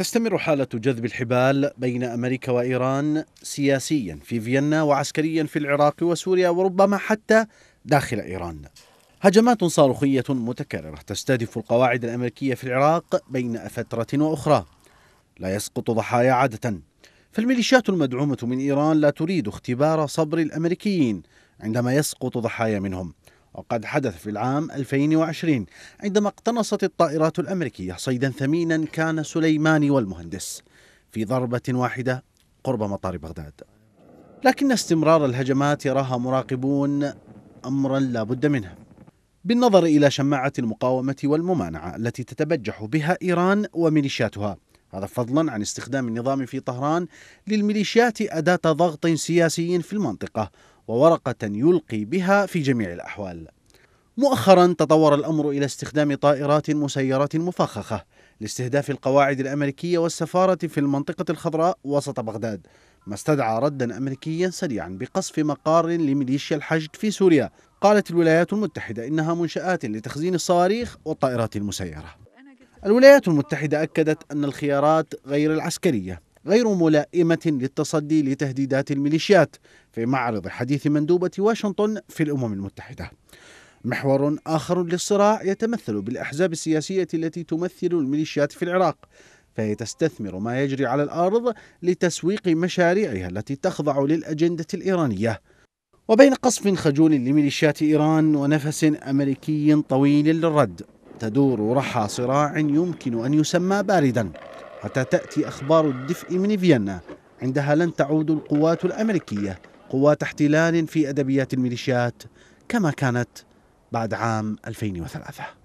تستمر حالة جذب الحبال بين أمريكا وإيران سياسيا في فيينا وعسكريا في العراق وسوريا وربما حتى داخل إيران هجمات صاروخية متكررة تستهدف القواعد الأمريكية في العراق بين فترة وأخرى لا يسقط ضحايا عادة فالميليشيات المدعومة من إيران لا تريد اختبار صبر الأمريكيين عندما يسقط ضحايا منهم وقد حدث في العام 2020 عندما اقتنصت الطائرات الأمريكية صيدا ثمينا كان سليماني والمهندس في ضربة واحدة قرب مطار بغداد لكن استمرار الهجمات يراها مراقبون أمرا لا بد منه بالنظر إلى شماعة المقاومة والممانعة التي تتبجح بها إيران وميليشياتها هذا فضلا عن استخدام النظام في طهران للميليشيات أداة ضغط سياسي في المنطقة وورقة يلقي بها في جميع الأحوال. مؤخرا تطور الأمر إلى استخدام طائرات مسيرة مفخخة لاستهداف القواعد الأمريكية والسفارة في المنطقة الخضراء وسط بغداد، ما استدعى ردا أمريكيا سريعا بقصف مقار لميليشيا الحشد في سوريا. قالت الولايات المتحدة إنها منشآت لتخزين الصواريخ والطائرات المسيرة. الولايات المتحدة أكدت أن الخيارات غير العسكرية غير ملائمة للتصدي لتهديدات الميليشيات في معرض حديث مندوبة واشنطن في الأمم المتحدة. محور آخر للصراع يتمثل بالأحزاب السياسية التي تمثل الميليشيات في العراق فهي تستثمر ما يجري على الأرض لتسويق مشاريعها التي تخضع للأجندة الإيرانية وبين قصف خجول لميليشيات إيران ونفس أمريكي طويل للرد تدور رحى صراع يمكن أن يسمى باردا حتى تأتي أخبار الدفء من فيينا عندها لن تعود القوات الأمريكية قوات احتلال في أدبيات الميليشيات كما كانت بعد عام 2003